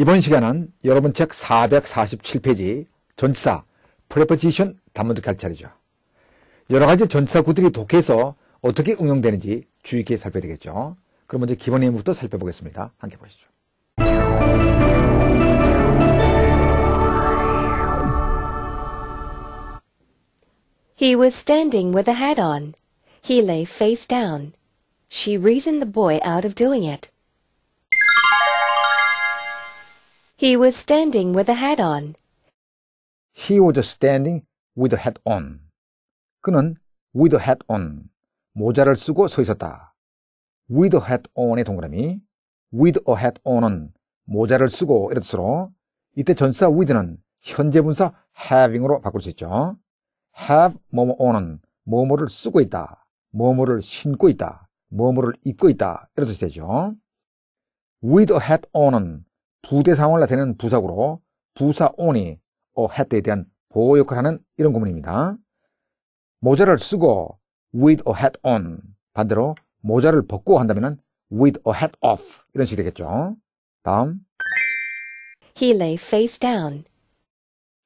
이번 시간은 여러분 책 447페이지 전치사 프레퍼지션 단문 독할 차례죠. 여러 가지 전치사 구들이 독해서 어떻게 응용되는지 주의 깊게 살펴야 되겠죠. 그럼 먼저 기본 내용부터 살펴보겠습니다. 함께 보시죠. He was standing with a hat on. He lay face down. She reasoned the boy out of doing it. He was standing with a hat on. He was standing with a hat on. 그는 with a hat on 모자를 쓰고 서 있었다. with a hat on의 동그라미 with a hat on은 모자를 쓰고 이런 뜻으로 이때 전사 with는 현재 분사 having으로 바꿀 수 있죠. have 뭐뭐 on은 뭐뭐를 쓰고 있다. 뭐뭐를 신고 있다. 뭐뭐를 입고 있다. 이런 뜻이 되죠. with a hat on은 부대상원타내는 부사구로 부사온이 어 hat에 대한 보호 역할을 하는 이런 구문입니다. 모자를 쓰고 with a hat on 반대로 모자를 벗고 한다면 with a hat off 이런 식이 되겠죠. 다음 He lay face down.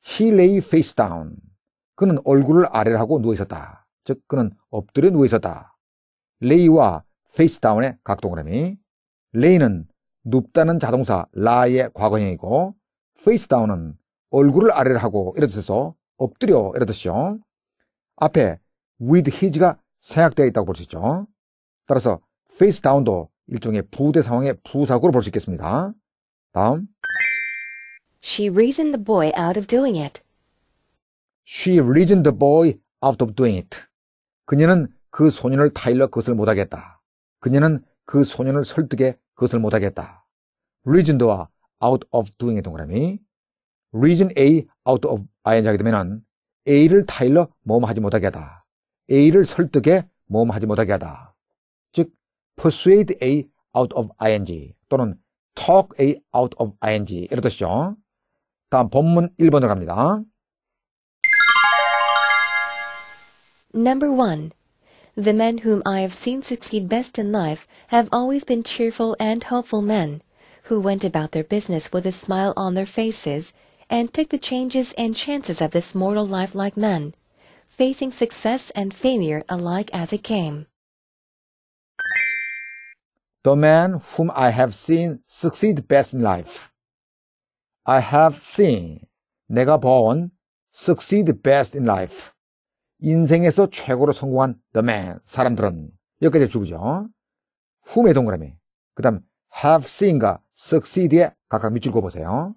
He lay face down. 그는 얼굴을 아래로 하고 누워 있었다. 즉 그는 엎드려 누워 있었다. lay와 face down의 각동그라미 lay는 눕다는 자동사 라의 과거형이고 face down은 얼굴을 아래로 하고 이런 뜻에서 엎드려 이런 뜻이요 앞에 with his가 생략되어 있다고 볼 수 있죠. 따라서 face down도 일종의 부대 상황의 부사고로 볼 수 있겠습니다. 다음 She reasoned the boy out of doing it. She reasoned the boy out of doing it. 그녀는 그 소년을 타일러 그것을 못하겠다. 그녀는 그 소년을 설득해 그것을 못하겠다. reasoned와 out of doing의 동그라미. reason A out of ing 하게 되면은 A를 타일러 모험하지 못하게 하다. A를 설득해 모험하지 못하게 하다. 즉, persuade A out of ing 또는 talk A out of ing 이런 뜻이죠. 다음 본문 1번으로 갑니다. Number 1. The men whom I have seen succeed best in life have always been cheerful and hopeful men, who went about their business with a smile on their faces, and took the changes and chances of this mortal life like men, facing success and failure alike as it came. The men whom I have seen succeed best in life. I have seen, 내가 본, succeed best in life. 인생에서 최고로 성공한 t h 사람들은 여기까지 주부죠. 후메 동그라미, 그 다음 have seen과 succeed에 각각 밑줄 그어보세요.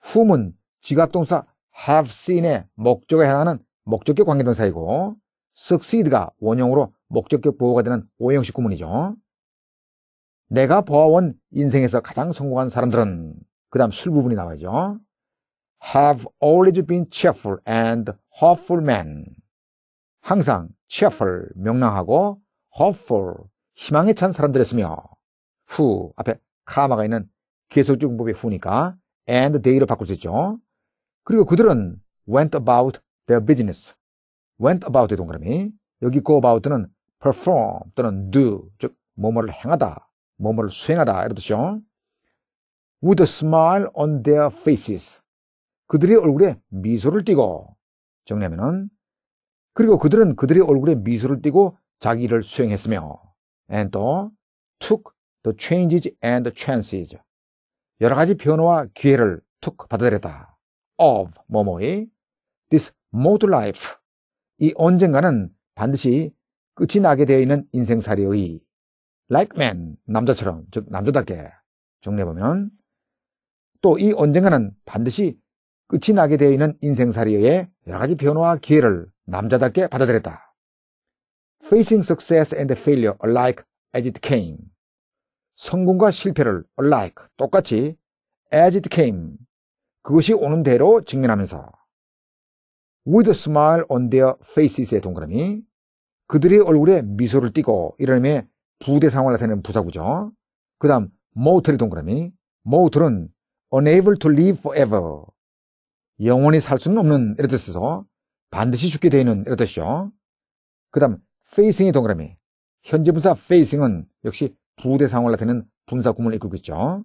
w h 은 지각동사 have seen의 목적에 해당하는 목적격 관계동사이고 succeed가 원형으로 목적격 보호가 되는 오형식 구문이죠. 내가 보아온 인생에서 가장 성공한 사람들은 그 다음 술 부분이 나와야죠. have always been cheerful and hopeful men. 항상 cheerful, 명랑하고 hopeful, 희망에 찬 사람들이었으며 who 앞에 카마가 있는 계속적인 법의 후니까 and they로 바꿀 수 있죠. 그리고 그들은 went about their business. went about의 동그라미. 여기 go about는 perform 또는 do, 즉 뭐뭐를 행하다, 뭐뭐를 수행하다 이런 뜻이죠. with a smile on their faces. 그들의 얼굴에 미소를 띠고 정리하면은 그리고 그들은 그들의 얼굴에 미소를 띠고 자기를 수행했으며 and 또 took the changes and chances 여러 가지 변화와 기회를 툭 받아들였다 of 뭐뭐의 this m o r t l i f e 이 언젠가는 반드시 끝이 나게 되어 있는 인생사례의 like man 남자처럼 즉 남자답게 정리해보면 또 이 언젠가는 반드시 끝이 나게 되어 있는 인생살이의 여러 가지 변화와 기회를 남자답게 받아들였다. Facing success and failure alike as it came. 성공과 실패를 alike 똑같이 as it came 그것이 오는 대로 직면하면서 with a smile on their faces의 동그라미 그들의 얼굴에 미소를 띠고 이러면 부대 상황을 나타내는 부사구죠. 그 다음 motel의 동그라미 motel은 unable to live forever 영원히 살 수는 없는 이런 뜻에서 반드시 죽게 되는 이런 뜻이죠. 그 다음 facing의 동그라미 현재 분사 facing은 역시 부대 상황을 나타내는 분사 구문을 이끌고 있죠.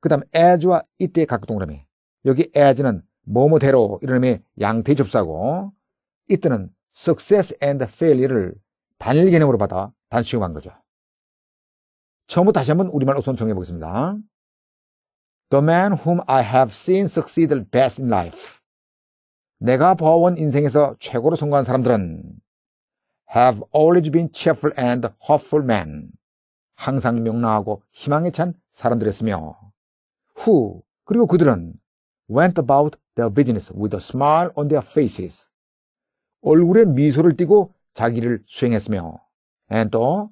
그 다음 as와 이때의 각각 동그라미 여기 as는 뭐뭐대로 이런 의미의 양태 접사고 이때는 success and failure를 단일 개념으로 받아 단축한 식 거죠. 처음부터 다시 한번 우리말 우선 정해 리 보겠습니다. The man whom I have seen succeed best in life. 내가 봐온 인생에서 최고로 성공한 사람들은 have always been cheerful and hopeful men. 항상 명랑하고 희망에 찬 사람들이었으며 who 그리고 그들은 went about their business with a smile on their faces. 얼굴에 미소를 띠고 자기를 수행했으며 and 또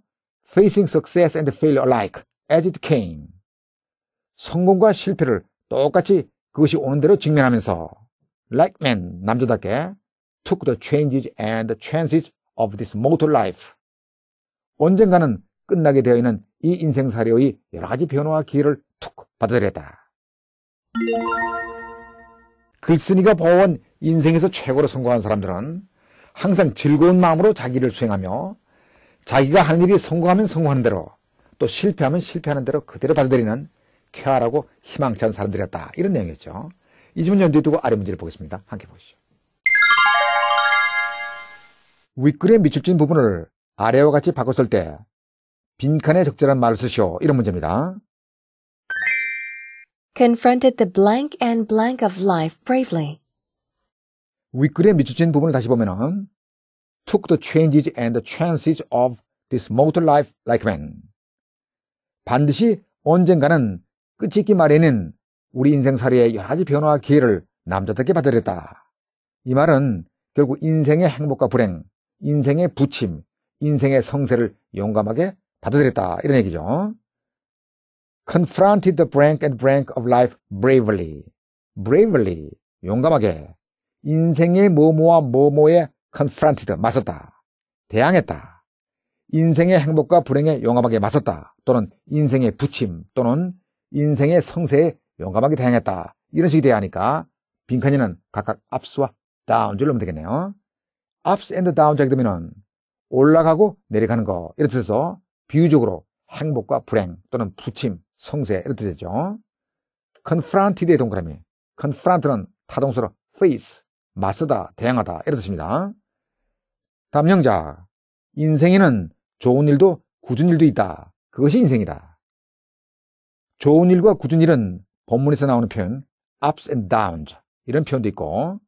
facing success and failure alike as it came. 성공과 실패를 똑같이 그것이 오는 대로 직면하면서 like men 남자답게 took the changes and the chances of this mortal life 언젠가는 끝나게 되어 있는 이 인생 사례의 여러 가지 변화와 기회를 툭 받아들였다. 글쓴이가 보아온 인생에서 최고로 성공한 사람들은 항상 즐거운 마음으로 자기를 수행하며 자기가 하는 일이 성공하면 성공하는 대로 또 실패하면 실패하는 대로 그대로 받아들이는 쾌활하고 희망찬 사람들이었다. 이런 내용이었죠. 이 질문 을두에 두고 아래 문제를 보겠습니다. 함께 보시죠. 윗글에 미출진 부분을 아래와 같이 바꿨을 때 빈칸에 적절한 말을 쓰시오. 이런 문제입니다. Confronted the blank and blank of life bravely. 윗글에 미출진 부분을 다시 보면은 took the changes and the chances of this mortal life like man. 반드시 언젠가는 끝이 있기 마련인 우리 인생 살이의 여러 가지 변화와 기회를 남자답게 받으렸다. 이 말은 결국 인생의 행복과 불행, 인생의 부침, 인생의 성세를 용감하게 받아들였다. 이런 얘기죠. Confronted the brink and brink of life bravely. bravely. 용감하게. 인생의 모모와 모모에 confronted. 맞섰다. 대항했다. 인생의 행복과 불행에 용감하게 맞섰다. 또는 인생의 부침 또는 인생의 성세에 용감하게 대응했다 이런 식이 돼야 하니까 빈칸에는 각각 압수와 다운줄 넣으면 되겠네요. ups and downs 하게 되면 올라가고 내려가는 거 이런 뜻에서 비유적으로 행복과 불행 또는 부침, 성세 이런 뜻이죠. confronted의 동그라미 confront는 타동사로 face, 맞서다, 대응하다 이런 뜻입니다. 다음 영작 인생에는 좋은 일도 굳은 일도 있다. 그것이 인생이다. 좋은 일과 굳은 일은 본문에서 나오는 표현 ups and downs 이런 표현도 있고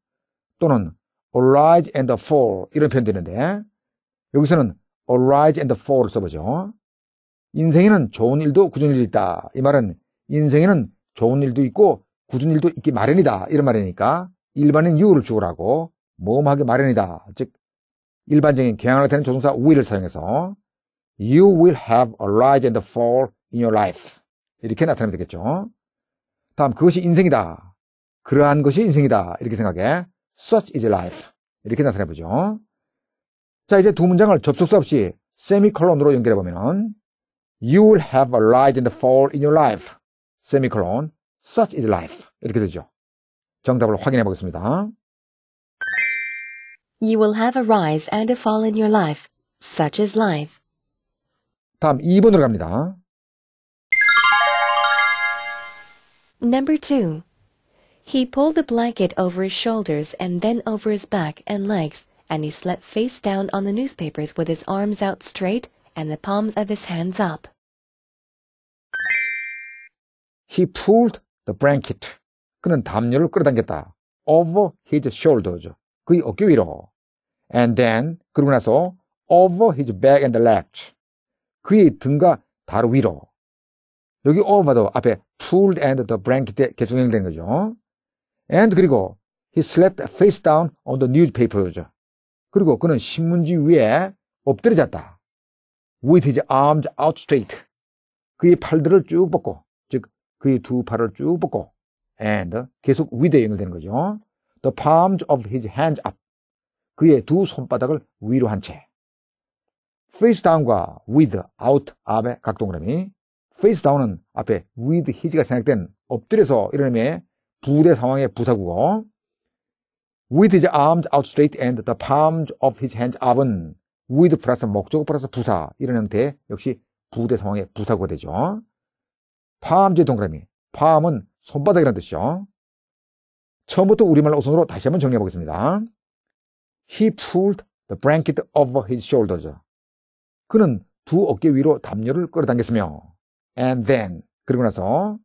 또는 arise and fall 이런 표현도 있는데 여기서는 arise and fall을 써보죠. 인생에는 좋은 일도 굳은 일도 있다. 이 말은 인생에는 좋은 일도 있고 굳은 일도 있기 마련이다. 이런 말이니까 일반인 유를 주우라고 모험하게 마련이다. 즉 일반적인 경향을 나타내는 조종사 will을 사용해서 you will have a rise and fall in your life. 이렇게 나타내면 되겠죠. 다음, 그것이 인생이다. 그러한 것이 인생이다. 이렇게 생각해. Such is life. 이렇게 나타내보죠. 자, 이제 두 문장을 접속사 없이 세미콜론으로 연결해보면 You will have a rise and fall in your life. 세미콜론. Such is life. 이렇게 되죠. 정답을 확인해 보겠습니다. You will have a rise and a fall in your life. Such is life. 다음 2번으로 갑니다. Number 2. He pulled the blanket over his shoulders and then over his back and legs, and he slept face down on the newspapers with his arms out straight and the palms of his hands up. He pulled the blanket. 그는 담요를 끌어당겼다. Over his shoulders. 그의 어깨 위로. And then, 그러고 나서 over his back and legs, 그의 등과 바로 위로. 여기 over도 앞에 pulled and the blanket 계속 연결된 거죠. and 그리고 he slept face down on the newspaper죠. 그리고 그는 신문지 위에 엎드려졌다. with his arms out straight. 그의 팔들을 쭉 뻗고, 즉, 그의 두 팔을 쭉 뻗고, and 계속 w i t 위대 연결되는 거죠. The palms of his hands up. 그의 두 손바닥을 위로 한 채. face down과 with, out, up의 각동그라미. face down은 앞에 with his가 생각된 엎드려서 이런 의미의 부대 상황의 부사구고 with his arms out straight and the palms of his hands up은 with 플러스 목적어 플러스 부사 이런 형태 역시 부대 상황의 부사구가 되죠. palm지 동그라미 palm은 손바닥이라는 뜻이죠. 처음부터 우리말 어순으로 다시 한번 정리해 보겠습니다. He pulled the blanket over his shoulders. 그는 두 어깨 위로 담요를 끌어당겼으며 and then 그리고 나서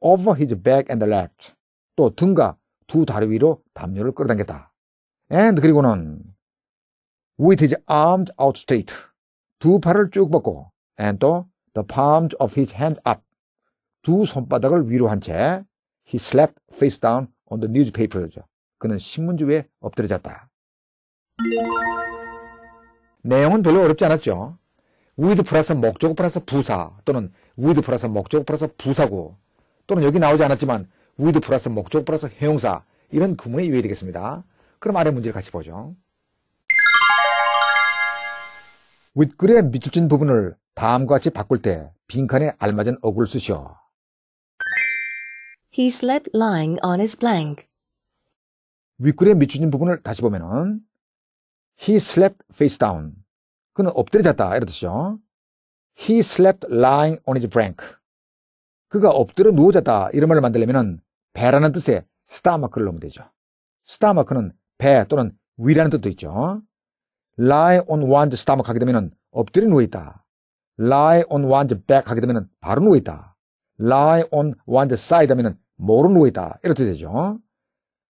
over his back and left 또 등과 두 다리 위로 담요를 끌어당겼다. and 그리고는 with his arms out straight 두 팔을 쭉 뻗고 and 또 the palms of his hands up 두 손바닥을 위로 한채 he slept face down on the newspaper 그는 신문지 위에 엎드려졌다. 내용은 별로 어렵지 않았죠. with 플러스 목적 플러스 부사 또는 with 플러스 목적 플러스 부사고 또는 여기 나오지 않았지만 with 플러스 목적 플러스 형용사 이런 구문이 이해되겠습니다. 그럼 아래 문제를 같이 보죠. 윗글의 밑줄 친 부분을 다음과 같이 바꿀 때 빈칸에 알맞은 어구를 쓰시오. He slept lying on his blank. 윗글의 밑줄 친 부분을 다시 보면은 He slept face down. 그는 엎드려 잤다 이런 뜻이죠. He slept lying on his blank. 그가 엎드려 누워졌다 이런 말을 만들려면 배라는 뜻의 stomach를 넣으면 되죠. stomach는 배 또는 위라는 뜻도 있죠. lie on one's stomach 하게 되면 엎드려 누워있다. lie on one's back 하게 되면 바로 누워있다. lie on one's side 하면 모로 누워있다. 이렇게 되죠.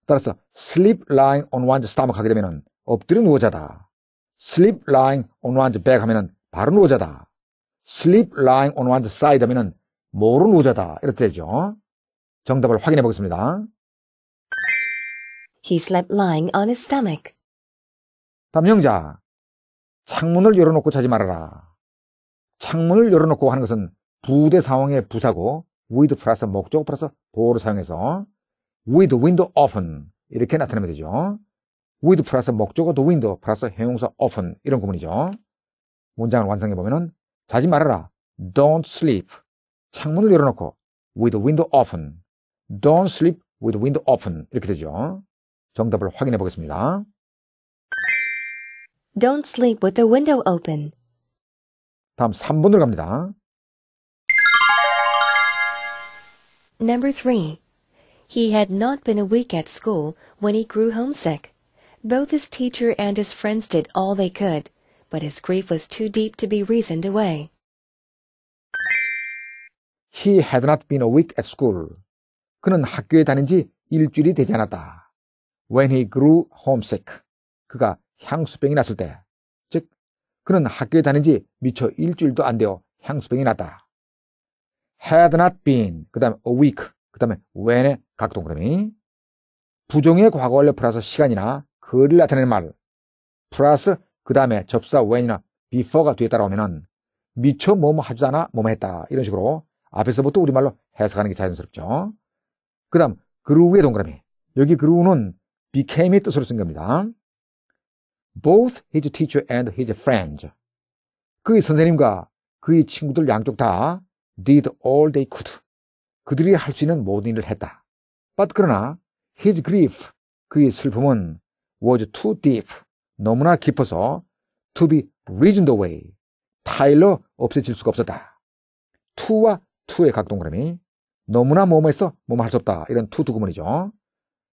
따라서 sleep lying on one's stomach 하게 되면 엎드려 누워자다. sleep lying on one's back 하면 바로 누워자다. sleep lying on one's i d e 하면은 모른 우자다 이렇게 되죠. 정답을 확인해 보겠습니다. He slept lying on his stomach. 다음 형자. 창문을 열어놓고 자지 말아라. 창문을 열어놓고 하는 것은 부대 상황의 부사고 with plus 목적 p 플러스 보호를 사용해서 with window open 이렇게 나타내면 되죠. with plus 목적어 도 window 플러스 형용사 open 이런 구문이죠. 문장을 완성해 보면은 자지 말아라. Don't sleep. 창문을 열어놓고 with the window open. Don't sleep with the window open. 이렇게 되죠. 정답을 확인해 보겠습니다. Don't sleep with the window open. 다음 3번으로 갑니다. Number 3. He had not been a week at school when he grew homesick. Both his teacher and his friends did all they could. but his grief was too deep to be reasoned away. He had not been a week at school. 그는 학교에 다닌 지 일주일이 되지 않았다. When he grew homesick. 그가 향수병이 났을 때. 즉, 그는 학교에 다닌 지 미처 일주일도 안 되어 향수병이 났다. had not been. 그 다음에 a week. 그 다음에 when의 각동그라미. 부정의 과거 원래 플러스 시간이나 거리를 나타내는 말. 플러스 그 다음에 접사 when이나 before가 뒤에 따라오면은 미처 뭐뭐 하지도 않아 뭐뭐 했다. 이런 식으로 앞에서부터 우리말로 해석하는 게 자연스럽죠. 그 다음 그루우의 동그라미. 여기 그루우는 became의 뜻으로 쓴 겁니다. Both his teacher and his friends. 그의 선생님과 그의 친구들 양쪽 다 did all they could. 그들이 할 수 있는 모든 일을 했다. But 그러나 his grief, 그의 슬픔은 was too deep. 너무나 깊어서 to be reasoned away, 타일로 없애질 수가 없었다. to와 to의 각동그라미 너무나 뭐뭐해서 뭐뭐 할 수 없다. 이런 to 두 구문이죠.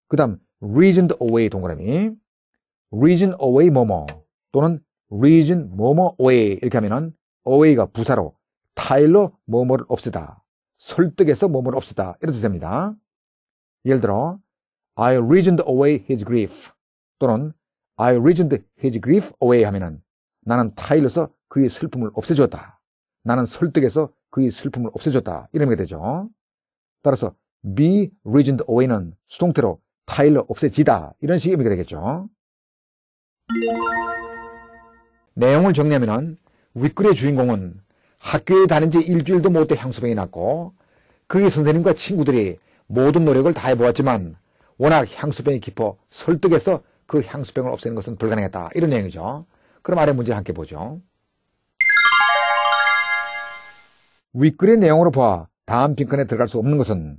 그 다음 reasoned away 동그라미 reason away 뭐뭐 또는 reason 뭐뭐 away 이렇게 하면은 away가 부사로 타일로 뭐뭐를 없애다. 설득해서 뭐뭐를 없애다. 이런 뜻됩니다 예를 들어 I reasoned away his grief 또는 I reasoned his grief away 하면은 나는 타일러서 그의 슬픔을 없애줬다 나는 설득해서 그의 슬픔을 없애줬다. 이러게 되죠. 따라서 be reasoned away는 수동태로 타일러 없애지다. 이런 식의 의미가 되겠죠. 내용을 정리하면 은 윗글의 주인공은 학교에 다닌 지 일주일도 못돼 향수병이 났고 그의 선생님과 친구들이 모든 노력을 다해보았지만 워낙 향수병이 깊어 설득해서 그 향수병을 없애는 것은 불가능했다. 이런 내용이죠. 그럼 아래 문제를 함께 보죠. 윗글의 내용으로 봐 다음 빈칸에 들어갈 수 없는 것은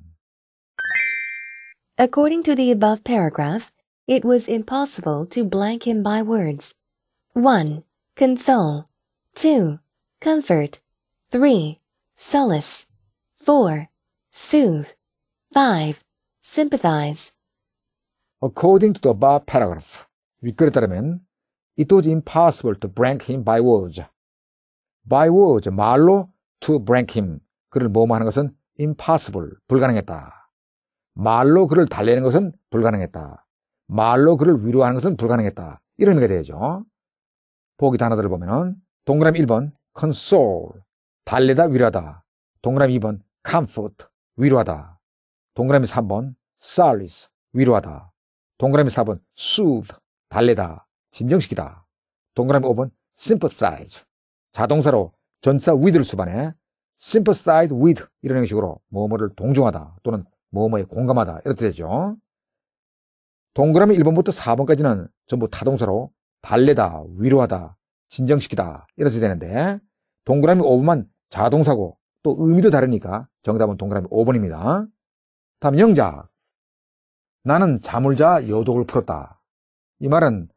According to the above paragraph, it was impossible to blank him by words. 1. Console 2. Comfort 3. Solace 4. Soothe 5. Sympathize According to the above paragraph, 윗글에 따르면 It was impossible to break him by words. By words, 말로 to break him, 그를 모험하는 것은 impossible, 불가능했다. 말로 그를 달래는 것은 불가능했다. 말로 그를 위로하는 것은 불가능했다. 이런 의미가 되죠. 보기 단어들을 보면은 동그라미 1번 console, 달래다 위로하다. 동그라미 2번 comfort, 위로하다. 동그라미 3번 solace, 위로하다. 동그라미 4번 soothe, 달래다, 진정시키다. 동그라미 5번 sympathize, 자동사로 전사 with를 수반해 sympathize with 이런 형식으로 뭐뭐를 동정하다 또는 뭐뭐에 공감하다 이렇게 되죠. 동그라미 1번부터 4번까지는 전부 타동사로 달래다, 위로하다, 진정시키다 이렇게 되는데 동그라미 5번만 자동사고 또 의미도 다르니까 정답은 동그라미 5번입니다. 다음 영작 나는 잠을 자 여독을 풀었다. 이 말은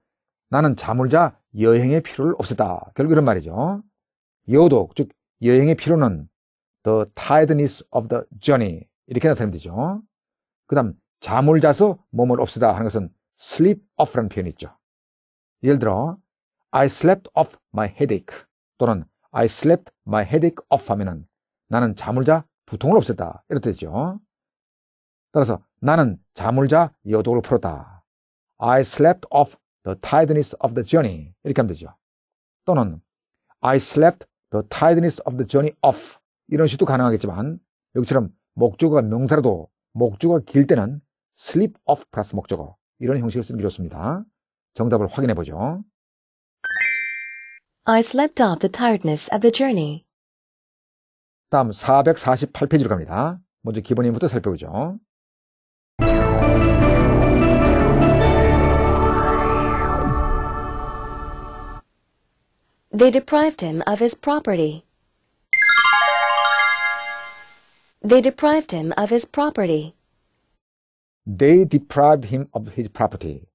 나는 잠을 자 여행의 필요를 없앴다. 결국 이런 말이죠. 여독, 즉 여행의 필요는 the tiredness of the journey 이렇게 나타내면 되죠. 그 다음 잠을 자서 몸을 없애다 하는 것은 sleep off라는 표현이 있죠. 예를 들어 I slept off my headache 또는 I slept my headache off 하면은 나는 잠을 자 두통을 없앴다 이렇게 되죠. 따라서 나는 자물자 여독을 풀었다. I slept off the tiredness of the journey. 이렇게 하면 되죠. 또는 I slept the tiredness of the journey off. 이런 식도 가능하겠지만 여기처럼 목적어가 명사라도 목적어가 길 때는 sleep off 플러스 목적어 이런 형식을 쓰는 게 좋습니다. 정답을 확인해 보죠. I slept off the tiredness of the journey. 다음 448페이지로 갑니다. 먼저 기본 인부터 살펴보죠. They deprived him of his property. They deprived him of his property. They deprived him of his property.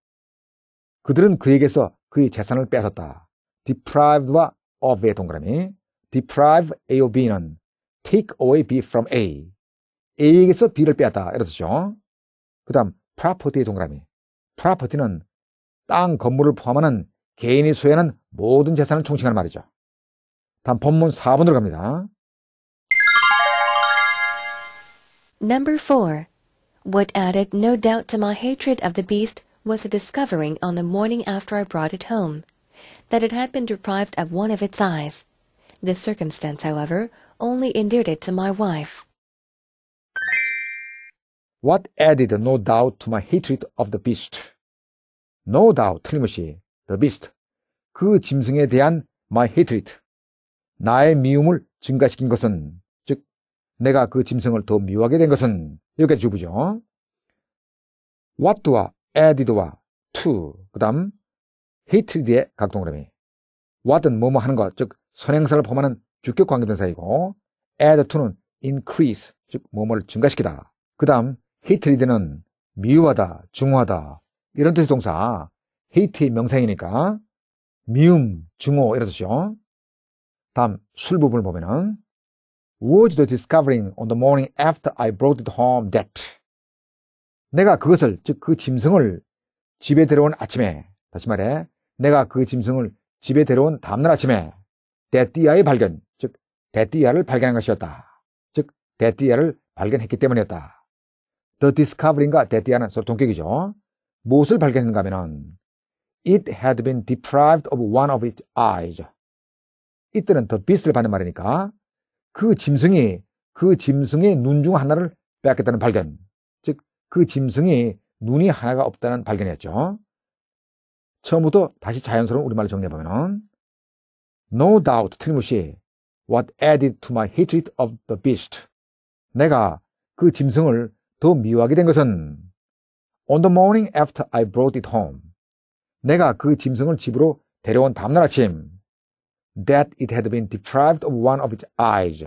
그들은 그에게서 그의 재산을 빼앗았다. deprived와 of의 동그라미. deprive A o B는 take away B from A. A에게서 B를 빼앗다. 이런 뜻이죠. 그 다음, property의 동그라미. property는 땅 건물을 포함하는 개인이 소유하는 모든 재산을 총칭하는 말이죠. 다음 본문 4번으로 갑니다. Number 4. What added no doubt to my hatred of the beast was a discovering on the morning after I brought it home that it had been deprived of one of its eyes. This circumstance, however, only endeared it to my wife. What added no doubt to my hatred of the beast? No doubt, 틀림없이 The Beast. 그 짐승에 대한 My Hatred. 나의 미움을 증가시킨 것은, 즉, 내가 그 짐승을 더 미워하게 된 것은, 여기까지 주부죠. What와 added와 to, 그 다음, hatred의 각 동그라미. what은 뭐뭐 하는 것, 즉, 선행사를 포함하는 주격 관계동사이고, add to는 increase, 즉, 뭐뭐를 증가시키다. 그 다음, hatred는 미워하다, 증오하다, 이런 뜻의 동사, 헤이트의 명상이니까 미움, 증오 이런 뜻이죠. 다음 술 부분을 보면은 was the discovering on the morning after I brought it home that 내가 그것을 즉 그 짐승을 집에 데려온 아침에 다시 말해 내가 그 짐승을 집에 데려온 다음날 아침에 데띠아의 발견 즉 데띠아를 발견한 것이었다 즉 데띠아를 발견했기 때문이었다 the discovering과 데띠아는 서로 동격이죠 무엇을 발견했는가 하면은 It had been deprived of one of its eyes. 이때는 더 비스를 받는 말이니까 그 짐승이 그 짐승의 눈 중 하나를 빼앗겼다는 발견. 즉 그 짐승이 눈이 하나가 없다는 발견이었죠. 처음부터 다시 자연스러운 우리말로 정리해보면 No doubt, 틀림없이 What added to my hatred of the beast 내가 그 짐승을 더 미워하게 된 것은 On the morning after I brought it home 내가 그 짐승을 집으로 데려온 다음날 아침 that it had been deprived of one of its eyes.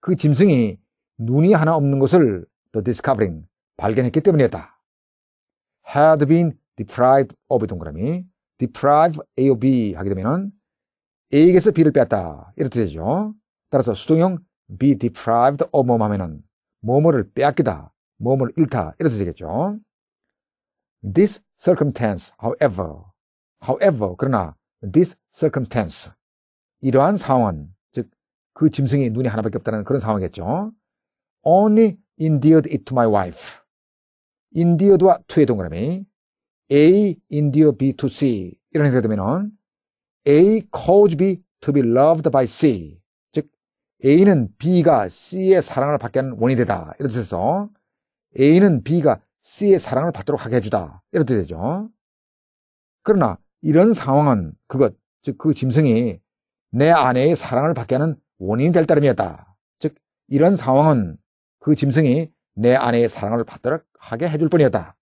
그 짐승이 눈이 하나 없는 것을 the discovering 발견했기 때문이었다. had been deprived of 동그라미 deprive A o B 하게 되면은 A에게서 B를 빼앗다 이렇게 되죠. 따라서 수동형 be deprived of 뭐뭐 하면은 뭐뭐를 빼앗기다 뭐뭐를 잃다 이렇게 되겠죠. This circumstance, however, however, 그러나 this circumstance, 이러한 상황, 즉 그 짐승이 눈이 하나밖에 없다는 그런 상황이겠죠. Only endeared it to my wife. endeared와 to의 동그라미. A endear B to C. 이런 형태가 되면 A c a u s e B to be loved by C. 즉 A는 B가 C의 사랑을 받게 하는 원인이 되다. 이런 뜻에서 A는 B가 C의 사랑을 받도록 하게 해주다. 이렇게 되죠. 그러나 이런 상황은 그것, 즉 그 짐승이 내 아내의 사랑을 받게 하는 원인이 될 따름이었다. 즉 이런 상황은 그 짐승이 내 아내의 사랑을 받도록 하게 해줄 뿐이었다.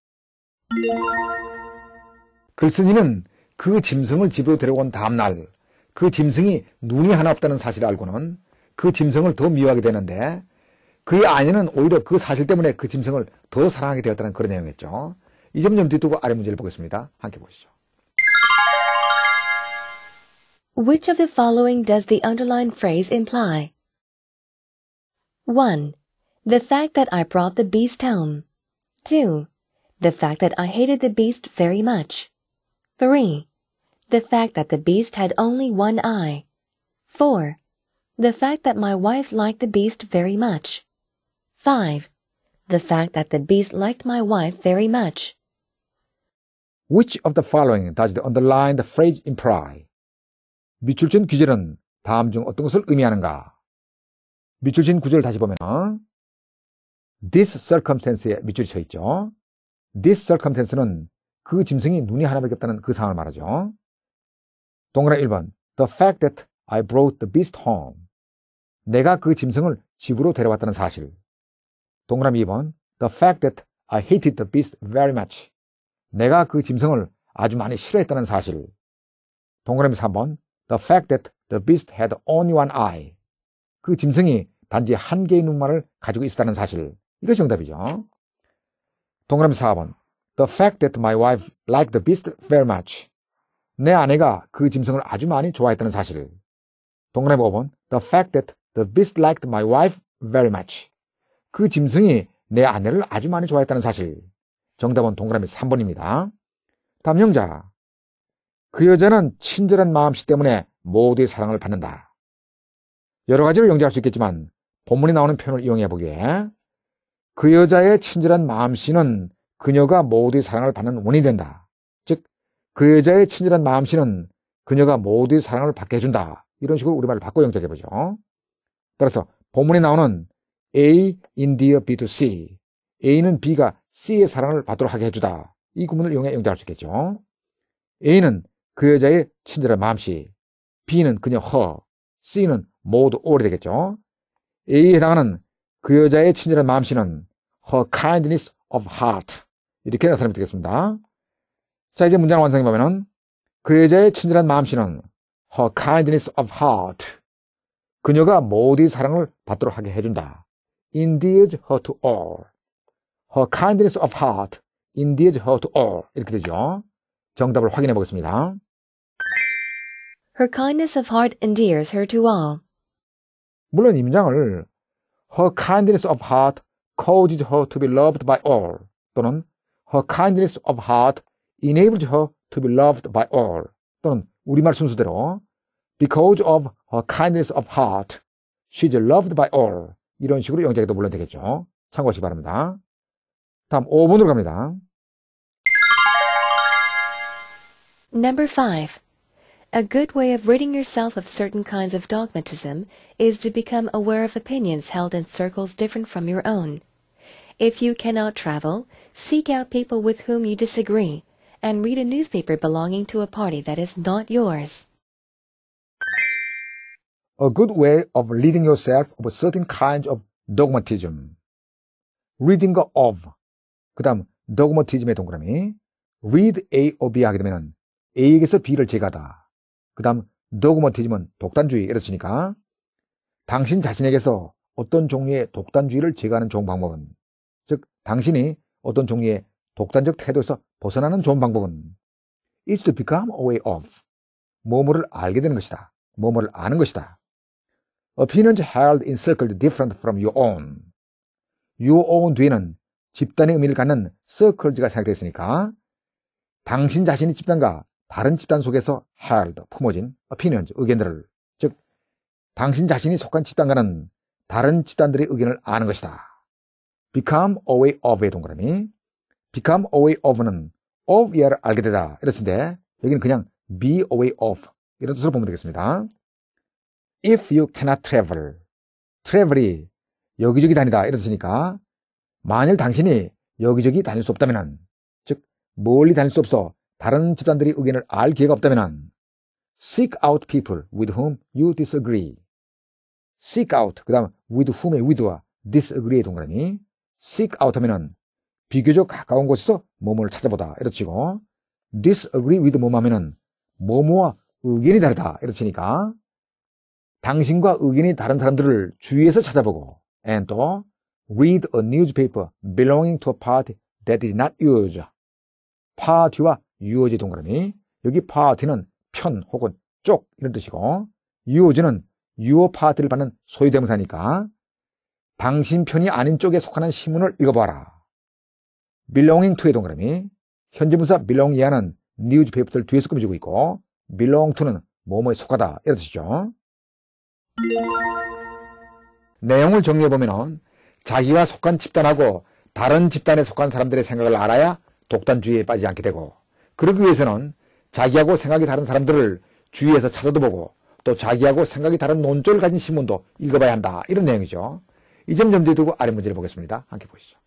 글쓴이는 그 짐승을 집으로 데려온 다음날 그 짐승이 눈이 하나 없다는 사실을 알고는 그 짐승을 더 미워하게 되는데 그의 아내는 오히려 그 사실 때문에 그 짐승을 더 사랑하게 되었다는 그런 내용이었죠. 이 뒤두고 아래 문제를 보겠습니다. 함께 보시죠. Which of the following does the underlined phrase imply? 1. The fact that I brought the beast home. 2. The fact that I hated the beast very much. 3. The fact that the beast had only one eye. 4. The fact that my wife liked the beast very much. 5. The fact that the beast liked my wife very much. Which of the following does the underlined phrase imply? 미출전 규절은 다음 중 어떤 것을 의미하는가? 미출전 구절을 다시 보면 this circumstance에 밑줄이 쳐 있죠. this circumstance는 그 짐승이 눈이 하나밖에 없다는 그 상황을 말하죠. 동그라 1번 the fact that I brought the beast home 내가 그 짐승을 집으로 데려왔다는 사실 동그라미 2번. The fact that I hated the beast very much. 내가 그 짐승을 아주 많이 싫어했다는 사실. 동그라미 3번. The fact that the beast had only one eye. 그 짐승이 단지 한 개의 눈만을 가지고 있었다는 사실. 이것이 정답이죠. 동그라미 4번. The fact that my wife liked the beast very much. 내 아내가 그 짐승을 아주 많이 좋아했다는 사실. 동그라미 5번. The fact that the beast liked my wife very much. 그 짐승이 내 아내를 아주 많이 좋아했다는 사실. 정답은 동그라미 3번입니다. 다음 형자. 그 여자는 친절한 마음씨 때문에 모두의 사랑을 받는다. 여러 가지로 영지할수 있겠지만 본문이 나오는 표현을 이용해 보기에 그 여자의 친절한 마음씨는 그녀가 모두의 사랑을 받는 원인이 된다. 즉, 그 여자의 친절한 마음씨는 그녀가 모두의 사랑을 받게 해준다. 이런 식으로 우리말을 바꿔 영작해보죠. 따라서 본문에 나오는 A 인디어 B to C. A는 B가 C의 사랑을 받도록 하게 해주다. 이 구문을 이용해 영장할 수 있겠죠. A는 그 여자의 친절한 마음씨, B는 그녀 허, C는 모두 오래되겠죠. A에 해당하는 그 여자의 친절한 마음씨는 her kindness of heart 이렇게 나타내면 되겠습니다. 자 이제 문장 을 완성해 보면은 그 여자의 친절한 마음씨는 her kindness of heart 그녀가 모두의 사랑을 받도록 하게 해준다. endears her to all. Her kindness of heart endears her to all. 이렇게 되죠. 정답을 확인해 보겠습니다. Her kindness of heart endears her to all. 물론 임장을 Her kindness of heart causes her to be loved by all 또는 Her kindness of heart enables her to be loved by all 또는 우리말 순서대로 Because of her kindness of heart, she is loved by all 이런 식으로 영작에도 물론 되겠죠. 참고하시기 바랍니다. 다음 5번으로 갑니다. Number 5. A good way of ridding yourself of certain kinds of dogmatism is to become aware of opinions held in circles different from your own. If you cannot travel, seek out people with whom you disagree and read a newspaper belonging to a party that is not yours. a good way of ridding yourself of certain kinds of dogmatism. reading of. 그 다음, dogmatism의 동그라미. read A or B 하게 되면 A에게서 B를 제거하다. 그 다음, dogmatism은 독단주의. 이렇으니까. 당신 자신에게서 어떤 종류의 독단주의를 제거하는 좋은 방법은 즉 당신이 어떤 종류의 독단적 태도에서 벗어나는 좋은 방법은 is to become aware of 뭐뭐를 알게 되는 것이다. 뭐뭐를 아는 것이다. opinions held in circles different from your own. your own 뒤에는 집단의 의미를 갖는 circles가 생각됐으니까 당신 자신의 집단과 다른 집단 속에서 held, 품어진 opinions, 의견들을 즉 당신 자신이 속한 집단과는 다른 집단들의 의견을 아는 것이다. become aware of의 동그라미 become aware of는 of야를 알게 되다 이렇는데 여기는 그냥 be aware of 이런 뜻으로 보면 되겠습니다. if you cannot travel. travel이 여기저기 다니다 이랬으니까 만일 당신이 여기저기 다닐 수 없다면 즉 멀리 다닐 수 없어 다른 집단들이 의견을 알 기회가 없다면 seek out people with whom you disagree. seek out 그 다음 with whom의 with와 disagree의 동그라미 seek out 하면은 비교적 가까운 곳에서 몸을 찾아보다 이렇치고 disagree with 몸 하면은 뭐뭐와 의견이 다르다 이렇치니까 당신과 의견이 다른 사람들을 주위에서 찾아보고 and 또 read a newspaper belonging to a party that is not yours 파티와 유어지 동그라미 여기 파티는 편 혹은 쪽 이런 뜻이고 유어지는 유어 파티를 받는 소유대명사니까 당신 편이 아닌 쪽에 속하는 신문을 읽어봐라 belonging to의 동그라미 현재분사 belong 이하는 newspaper를 뒤에서 꾸며주고 있고 belong to는 뭐뭐에 속하다 이런 뜻이죠 내용을 정리해보면 자기가 속한 집단하고 다른 집단에 속한 사람들의 생각을 알아야 독단주의에 빠지지 않게 되고 그러기 위해서는 자기하고 생각이 다른 사람들을 주위에서 찾아도 보고 또 자기하고 생각이 다른 논조를 가진 신문도 읽어봐야 한다 이런 내용이죠. 이점 염두에 두고 아래 문제를 보겠습니다. 함께 보시죠.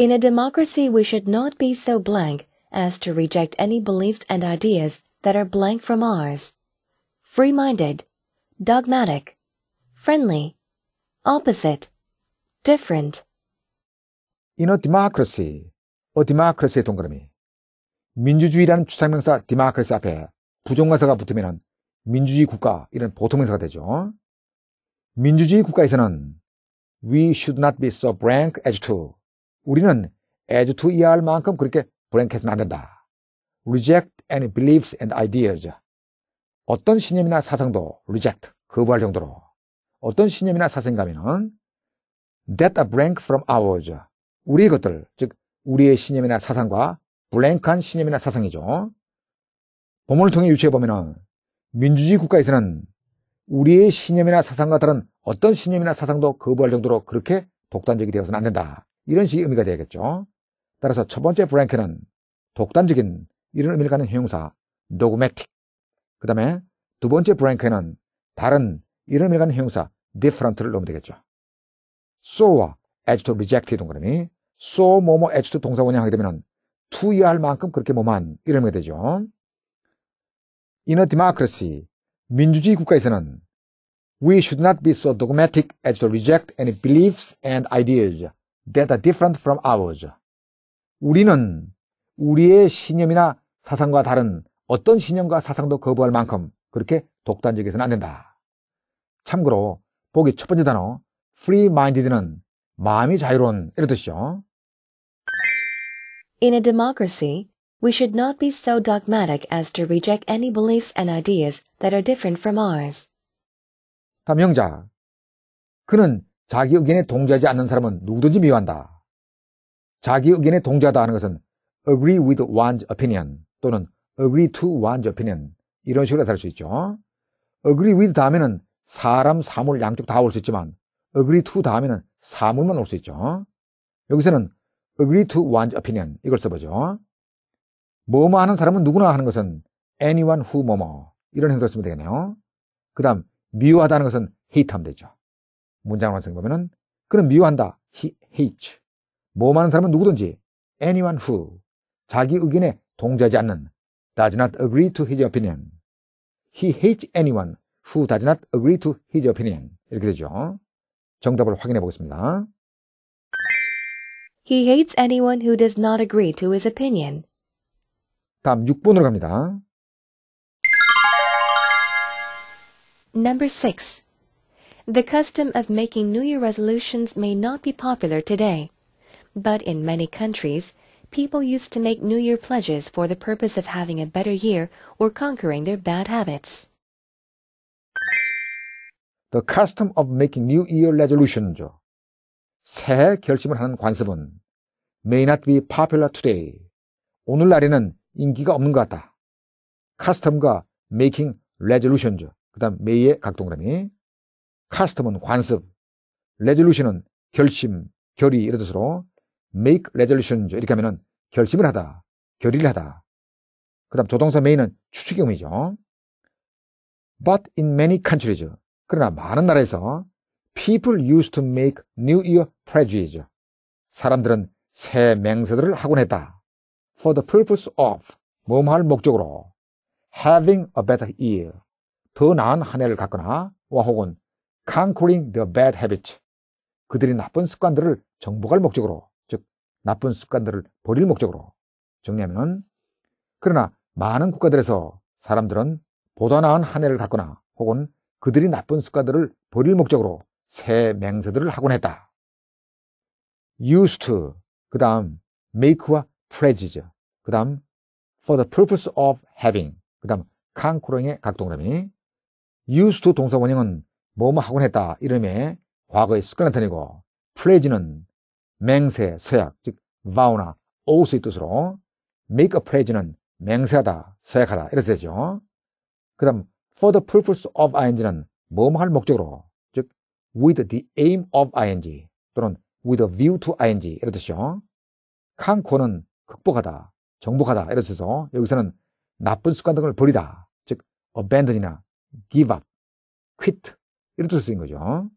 In a democracy, we should not be so blank as to reject any beliefs and ideas that are blank from ours. free-minded, dogmatic, friendly, opposite, different. In a democracy, a democracy의 동그라미. 민주주의라는 추상명사 democracy 앞에 부정관사가 붙으면 민주주의 국가 이런 보통명사가 되죠. 민주주의 국가에서는 we should not be so blank as to 우리는 as to 이해할 만큼 그렇게 브랭크해서는 안 된다. reject any beliefs and ideas 어떤 신념이나 사상도 reject, 거부할 정도로 어떤 신념이나 사상감에는 that a blank from ours, 우리의 것들, 즉 우리의 신념이나 사상과 블랭크한 신념이나 사상이죠. 법문을 통해 유추해보면 민주주의 국가에서는 우리의 신념이나 사상과 다른 어떤 신념이나 사상도 거부할 정도로 그렇게 독단적이 되어서는 안 된다. 이런 식의 의미가 되겠죠. 따라서 첫 번째 블랭크는 독단적인 이런 의미를 갖는 형용사 dogmatic 그 다음에 두 번째 브랭크에는 다른 이름을 가는 형용사 different를 넣으면 되겠죠. so와 as to rejected 동그라미 so 뭐뭐 as to 동사원형 하게 되면 to 이할 만큼 그렇게 뭐만 이름이 되죠. in a democracy 민주주의 국가에서는 we should not be so dogmatic as to reject any beliefs and ideas that are different from ours. 우리는 우리의 신념이나 사상과 다른 어떤 신념과 사상도 거부할 만큼 그렇게 독단적에서는 안 된다. 참고로 보기 첫 번째 단어 free-minded는 마음이 자유로운 이런 뜻이죠. In a democracy, we should not be so dogmatic as to reject any beliefs and ideas that are different from ours. 다음 영자. 그는 자기 의견에 동조하지 않는 사람은 누구든지 미워한다. 자기 의견에 동조하다 하는 것은 agree with one's opinion 또는 agree to one's opinion 이런 식으로 나할수 있죠. agree with 다음에는 사람, 사물 양쪽 다 올 수 있지만 agree to 다음에는 사물만 올 수 있죠. 여기서는 agree to one's opinion 이걸 써보죠. 뭐뭐 하는 사람은 누구나 하는 것은 anyone who 뭐뭐 이런 행사를 쓰면 되겠네요. 그 다음 미워하다는 것은 hate 하면 되죠. 문장 을 완성 해 보면은 그는 미워한다. he hates. 뭐뭐 하는 사람은 누구든지 anyone who 자기 의견에 동조하지 않는 does not agree to his opinion. He hates anyone who does not agree to his opinion. 이렇게 되죠. 정답을 확인해 보겠습니다. He hates anyone who does not agree to his opinion. 다음 6번으로 갑니다. Number 6. The custom of making New Year resolutions may not be popular today, but in many countries, people used to make New Year pledges for the purpose of having a better year or conquering their bad habits. The custom of making New Year resolutions, 새해 결심을 하는 관습은 may not be popular today. 오늘날에는 인기가 없는 것 같다. custom과 making resolution죠. 그 다음 may의 각동그라미. custom은 관습, resolution은 결심, 결의 이런 뜻으로 make resolution 이렇게 하면은 결심을 하다, 결의를 하다. 그 다음 조동사 메인은 추측형이죠. But in many countries, 그러나 많은 나라에서 people used to make New Year p r e j u d i c e 사람들은 새 맹세들을 하곤 했다. For the purpose of, 뭐뭐할 목적으로 having a better year, 더 나은 한 해를 갖거나 혹은 conquering the bad habits, 그들이 나쁜 습관들을 정복할 목적으로 나쁜 습관들을 버릴 목적으로 정리하면 그러나 많은 국가들에서 사람들은 보다 나은 한 해를 갖거나 혹은 그들이 나쁜 습관들을 버릴 목적으로 새 맹세들을 하곤 했다. used 그 다음 make와 p r e j i c e 그 다음 for the purpose of having, 그 다음 conquering의 각동그라미 used 동사 원형은 뭐뭐 하곤 했다 이름의 과거의 습관을 다니고 p r e i c e 는 맹세, 서약, 즉 v 바우나, 오우스의 뜻으로 make a praise는 맹세하다, 서약하다 이렇게 되죠. 그 다음 for the purpose of ing는 뭐뭐할 목적으로 즉 with the aim of ing 또는 with a view to ing 이렇게되죠 c n 칸코는 극복하다, 정복하다 이런 뜻에서 여기서는 나쁜 습관 등을 버리다 즉 abandon이나 give up, quit 이렇게 쓰인 거죠.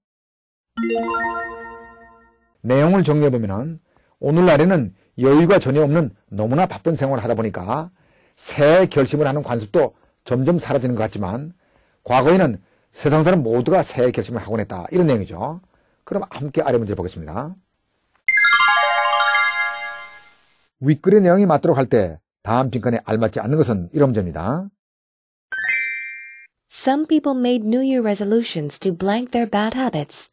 내용을 정리해보면 오늘날에는 여유가 전혀 없는 너무나 바쁜 생활을 하다 보니까 새 결심을 하는 관습도 점점 사라지는 것 같지만 과거에는 세상 사람 모두가 새 결심을 하곤 했다. 이런 내용이죠. 그럼 함께 아래 문제를 보겠습니다. 윗글의 내용이 맞도록 할 때 다음 빈칸에 알맞지 않는 것은 이런 문제입니다. Some people made New Year resolutions to blank their bad habits.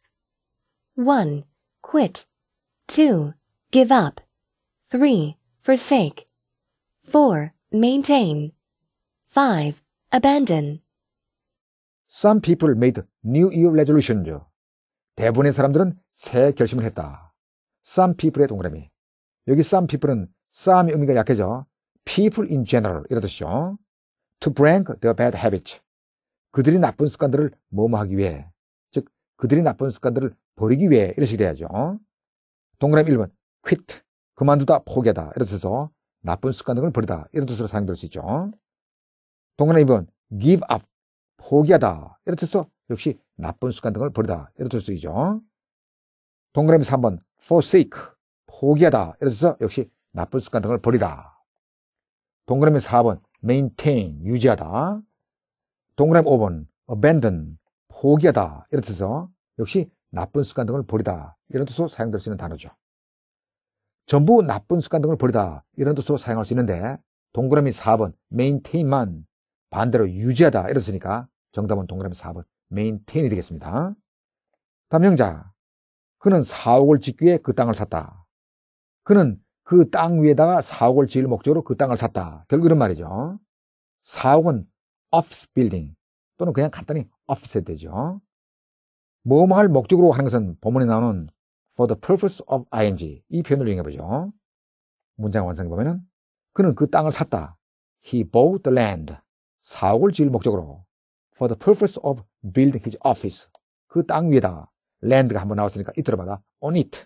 1. quit. 2. Give up. 3. Forsake. 4. Maintain. 5. Abandon. Some people made New Year resolutions. 대부분의 사람들은 새해 결심을 했다. Some people의 동그라미. 여기 some people은 some의 의미가 약해져 people in general 이런 뜻이죠. To break their bad habits. 그들이 나쁜 습관들을 뭐뭐하기 위해. 즉, 그들이 나쁜 습관들을 버리기 위해 이렇게 돼야죠. 동그라미 1번 quit 그만두다 포기하다 이런 뜻에서 나쁜 습관 등을 버리다 이런 뜻으로 사용될 수 있죠. 동그라미 2번 give up 포기하다 이런 뜻에서 역시 나쁜 습관 등을 버리다 이런 뜻이죠. 동그라미 3번 forsake 포기하다 이런 뜻에서 역시 나쁜 습관 등을 버리다. 동그라미 4번 maintain 유지하다 동그라미 5번 abandon 포기하다 이런 뜻에서 역시 나쁜 습관 등을 버리다 이런 뜻으로 사용될 수 있는 단어죠. 전부 나쁜 습관 등을 버리다 이런 뜻으로 사용할 수 있는데 동그라미 4번 maintain만 반대로 유지하다 이랬으니까 정답은 동그라미 4번 maintain이 되겠습니다. 다음 형자 그는 사옥을 짓기 위해 그 땅을 샀다. 그는 그 땅 위에다가 사옥을 지을 목적으로 그 땅을 샀다. 결국 이런 말이죠. 사옥은 office building 또는 그냥 간단히 office 되죠. 뭐뭐할 목적으로 하는 것은 본문에 나오는 for the purpose of ing 이 표현을 이용해 보죠. 문장 완성해 보면은 그는 그 땅을 샀다. He bought the land. 사옥을 지을 목적으로 for the purpose of building his office. 그 땅 위에다 land가 한번 나왔으니까 이틀어봐라 on it.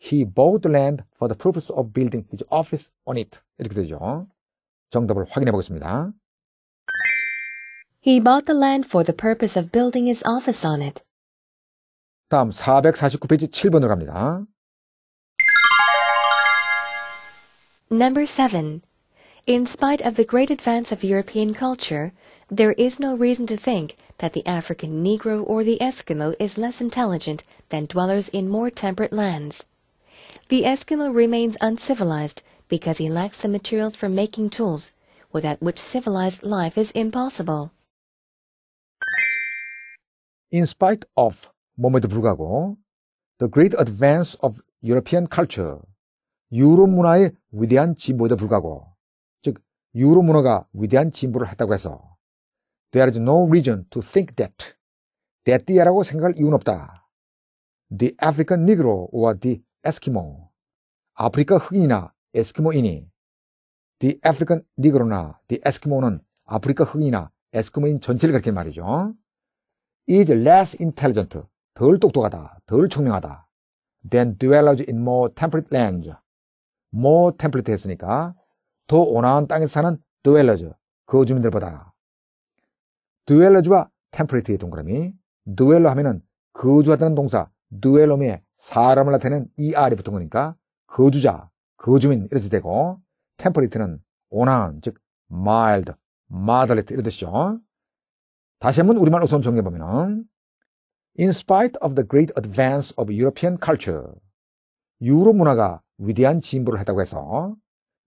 He bought the land for the purpose of building his office on it. 이렇게 되죠. 정답을 확인해 보겠습니다. He bought the land for the purpose of building his office on it. 다음 449페이지 7번으로 갑니다. Number 7. In spite of the great advance of European culture, there is no reason to think that the African Negro or the Eskimo is less intelligent than dwellers in more temperate lands. The Eskimo remains uncivilized because he lacks the materials for making tools, without which civilized life is impossible. In spite of 몸에도 불구하고 The Great Advance of European Culture 유럽 문화의 위대한 진보에도 불구하고 즉 유럽 문화가 위대한 진보를 했다고 해서 There is no reason to think that t h a 대띠야라고 생각할 이유는 없다. The African Negro or the Eskimo 아프리카 흑인이나 에스키모인이 The African Negro나 The Eskimo는 아프리카 흑인이나 에스키모인 전체를 그렇게 말이죠. is less intelligent 덜 똑똑하다, 덜 총명하다. Then dwellers in more temperate lands. more temperate 했으니까 더 온화한 땅에 사는 dwellers, 거주민들보다. dwellers와 temperate 동그라미. dweller 하면은 거주하다는 동사 dwellum에 사람을 나타내는 er이 붙은 거니까 거주자, 거주민 이렇게 되고 템퍼리트는 온화한 즉 mild, moderate 이런 뜻이죠. 다시 한번 우리말 우선 정리해보면 In spite of the great advance of European culture, 유로 문화가 위대한 진보를 했다고 해서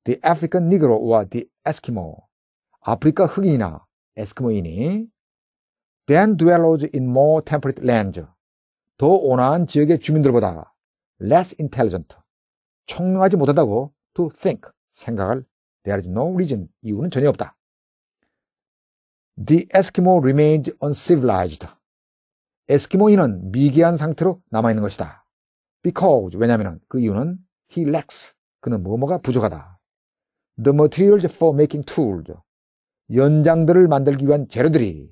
The African Negro와 The Eskimo, 아프리카 흑인이나 에스키모인이 Then dwellers in more temperate lands, 더 온화한 지역의 주민들보다 less intelligent, 청명하지 못하다고 to think, 생각을 there is no reason, 이유는 전혀 없다. The Eskimo remained uncivilized. 에스키모인은 미개한 상태로 남아있는 것이다. Because, 왜냐하면 그 이유는 he lacks, 그는 뭐뭐가 부족하다. The materials for making tools, 연장들을 만들기 위한 재료들이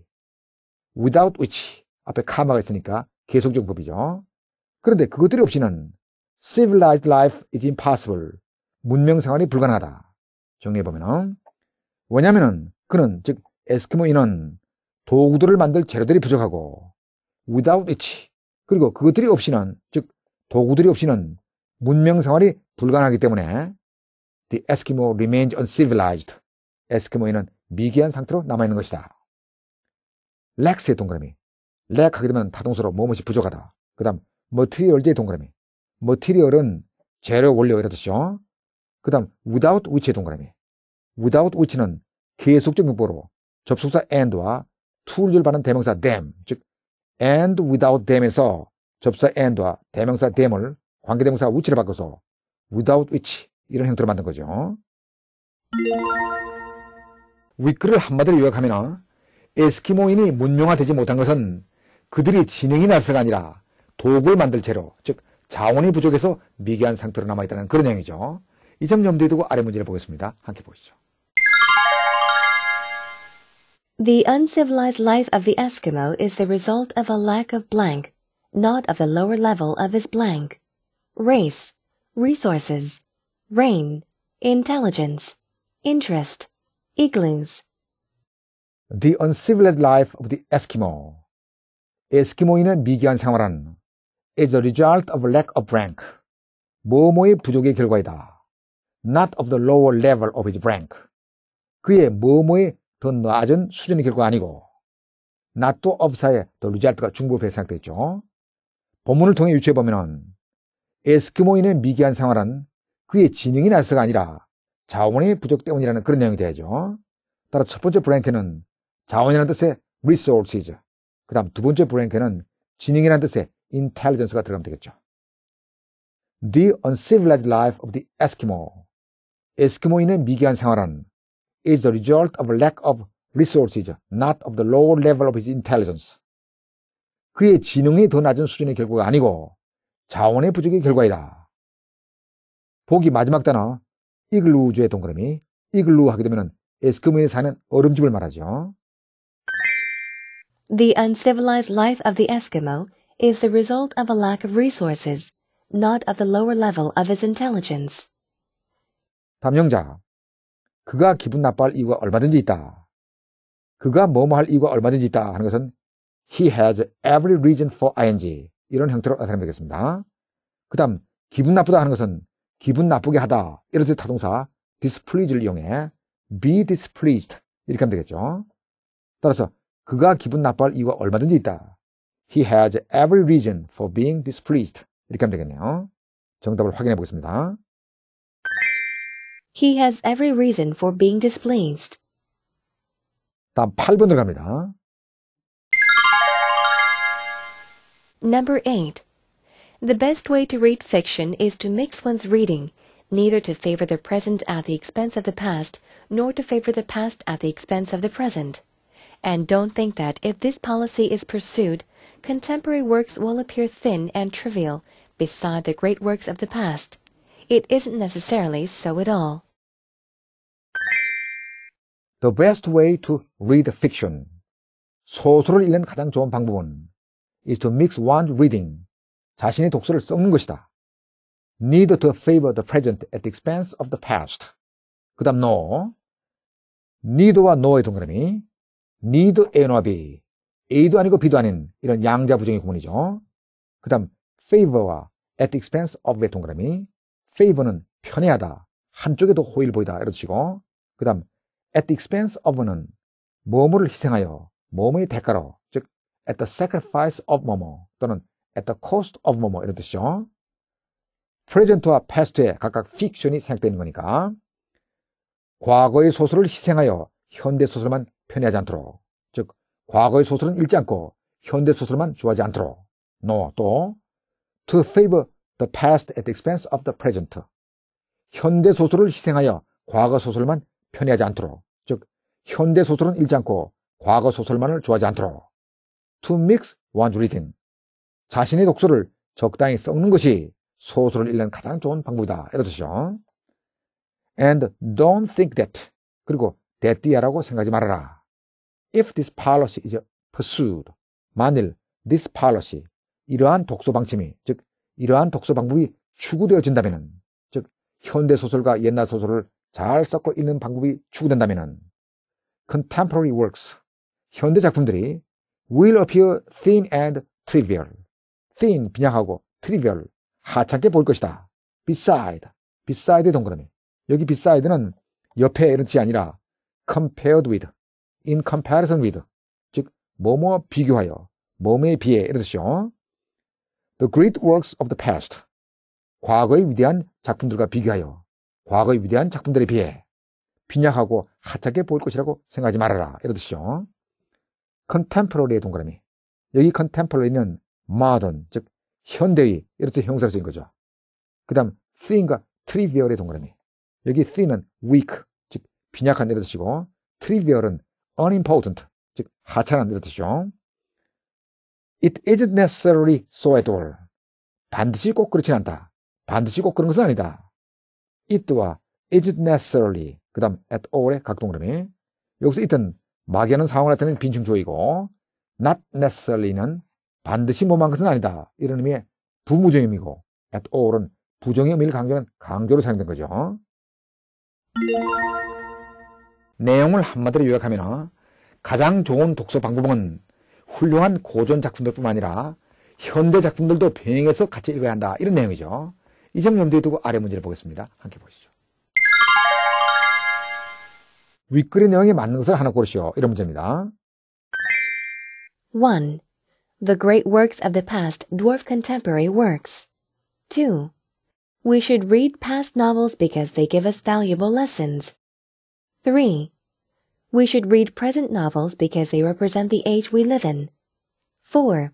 without which, 앞에 카마가 있으니까 계속적 법이죠. 그런데 그것들이 없이는 civilized life is impossible, 문명생활이 불가능하다. 정리해보면은 왜냐면은 그는 즉 에스키모인은 도구들을 만들 재료들이 부족하고 without i c 그리고 그것들이 없이는 즉 도구들이 없이는 문명 생활이 불가능하기 때문에 the Eskimo remains uncivilized. 에스키모인은 미개한 상태로 남아 있는 것이다. l a c 의 동그라미. lack 하게 되면 다동사로 무엇이 부족하다. 그다음 material의 동그라미. material은 재료 원료 이라 뜻이죠. 그다음 without which의 동그라미. without which는 계속적 용법으로 접속사 and와 툴을 받는 대명사 them 즉 and without them에서 접사 and와 대명사 them을 관계대명사 which로 바꿔서 without which 이런 형태로 만든 거죠. 위크를 한마디로 요약하면 에스키모인이 문명화되지 못한 것은 그들이 진행이 나서가 아니라 도구를 만들 채로 즉 자원이 부족해서 미개한 상태로 남아있다는 그런 내용이죠. 이 점 염두에 두고 아래 문제를 보겠습니다. 함께 보시죠. The uncivilized life of the Eskimo is the result of a lack of blank, not of the lower level of his blank. Race, resources, rain, intelligence, interest, igloos. The uncivilized life of the Eskimo. 에스키모인의 미개한 생활은 is a result of a lack of rank. 모모의 부족의 결과이다. Not of the lower level of his rank. 그의 모모의 더 낮은 수준이 결과 아니고 나또 업사의또 루잘트가 중부에 생각됐죠. 본문을 통해 유추해보면 에스키모인의 미개한 생활은 그의 지능이 나서가 아니라 자원의 부족 때문이라는 그런 내용이 되죠. 따라 첫 번째 브랭크는 자원이라는 뜻의 resources, 그 다음 두 번째 브랭크는 지능이라는 뜻의 intelligence가 들어가면 되겠죠. The uncivilized life of the Eskimo. 에스키모인의 미개한 생활은 is the result of lack of resources, not of the lower level of his intelligence. 그의 지능이 더 낮은 수준의 결과가 아니고 자원의 부족의 결과이다. 보기 마지막 단어 이글루 우주의 동그라미 이글루 하게 되면 에스키모에 사는 얼음집을 말하죠. The uncivilized life of the Eskimo is the result of a lack of resources, not of the lower level of his intelligence. 담영자 그가 기분 나빠할 이유가 얼마든지 있다. 그가 뭐뭐 할 이유가 얼마든지 있다 하는 것은 he has every reason for ing 이런 형태로 나타내면 되겠습니다. 그 다음 기분 나쁘다 하는 것은 기분 나쁘게 하다 이런 뜻 타동사 displease를 이용해 be displeased 이렇게 하면 되겠죠. 따라서 그가 기분 나빠할 이유가 얼마든지 있다. He has every reason for being displeased 이렇게 하면 되겠네요. 정답을 확인해 보겠습니다. He has every reason for being displeased. 다음 Number 8. The best way to read fiction is to mix one's reading, neither to favor the present at the expense of the past, nor to favor the past at the expense of the present. And don't think that if this policy is pursued, contemporary works will appear thin and trivial beside the great works of the past. It isn't necessarily so at all. The best way to read fiction. 소설을 읽는 가장 좋은 방법은 is to mix one's reading. 자신의 독서를 섞는 것이다. Need to favor the present at the expense of the past. 그 다음 no. need와 no의 동그라미. need a나 b. a도 아니고 b도 아닌 이런 양자 부정의 구문이죠. 그 다음 favor와 at the expense of의 동그라미. favor는 편애하다. 한쪽에도 호의를 보이다. 이런 식이고. 그 다음 at the expense of는 뭐뭐를 희생하여 뭐뭐의 대가로 즉 at the sacrifice of 뭐뭐 또는 at the cost of 뭐뭐 이런 뜻이죠. 프레젠트와 패스트에 각각 픽션이 생각되는 거니까 과거의 소설을 희생하여 현대 소설만 편애하지 않도록 즉 과거의 소설은 읽지 않고 현대 소설만 좋아하지 않도록 no 또 to favor the past at the expense of the present 현대 소설을 희생하여 과거 소설만 편애하지 않도록 즉 현대 소설은 읽지 않고 과거 소설만을 좋아하지 않도록 to mix one's reading 자신의 독서를 적당히 썩는 것이 소설을 읽는 가장 좋은 방법이다 이러 뜻이죠 and don't think that 그리고 that이야라고 생각하지 말아라 if this policy is pursued 만일 this policy 이러한 독서 방침이 즉 이러한 독서 방법이 추구되어진다면 즉 현대 소설과 옛날 소설을 잘 섞어 읽는 방법이 추구된다면 contemporary works, 현대 작품들이 will appear thin and trivial, thin, 빈약하고 trivial, 하찮게 보일 것이다. beside, beside의 동그라미. 여기 beside는 옆에 이런 뜻이 아니라 compared with, in comparison with, 즉, 뭐뭐 비교하여, 몸에 비해 이런 뜻이요. The great works of the past, 과거의 위대한 작품들과 비교하여 과거의 위대한 작품들에 비해 빈약하고 하찮게 보일 것이라고 생각하지 말아라. 이러듯이요 컨템포러리의 동그라미. 여기 컨템포러리는 modern, 즉 현대의 이런 뜻 형사적인 로 거죠. 그 다음 t h i n 과 trivial의 동그라미. 여기 t h i n 은 weak, 즉 빈약한 이런 뜻이고 trivial은 unimportant, 즉 하찮은 이런 뜻이죠. It isn't necessarily so at all. 반드시 꼭 그렇진 않다. 반드시 꼭 그런 것은 아니다. it와 is it necessarily 그 다음 at all의 각동그라미 여기서 it은 막연한 상황을 나타내는 빈층조이고 not necessarily는 반드시 뭐만 것은 아니다 이런 의미의 부무정의미고 at all은 부정의 의미를 강조하는 강조로 사용된 거죠 내용을 한마디로 요약하면 가장 좋은 독서 방법은 훌륭한 고전 작품들뿐만 아니라 현대 작품들도 병행해서 같이 읽어야 한다 이런 내용이죠 이 염두에 두고 아래 문제를 보겠습니다. 함께 보시죠. 윗글의 내용에 맞는 것을 하나 고르시오. 이런 문제입니다. 1. The great works of the past dwarf contemporary works. 2. We should read past novels because they give us valuable lessons. 3. We should read present novels because they represent the age we live in. 4.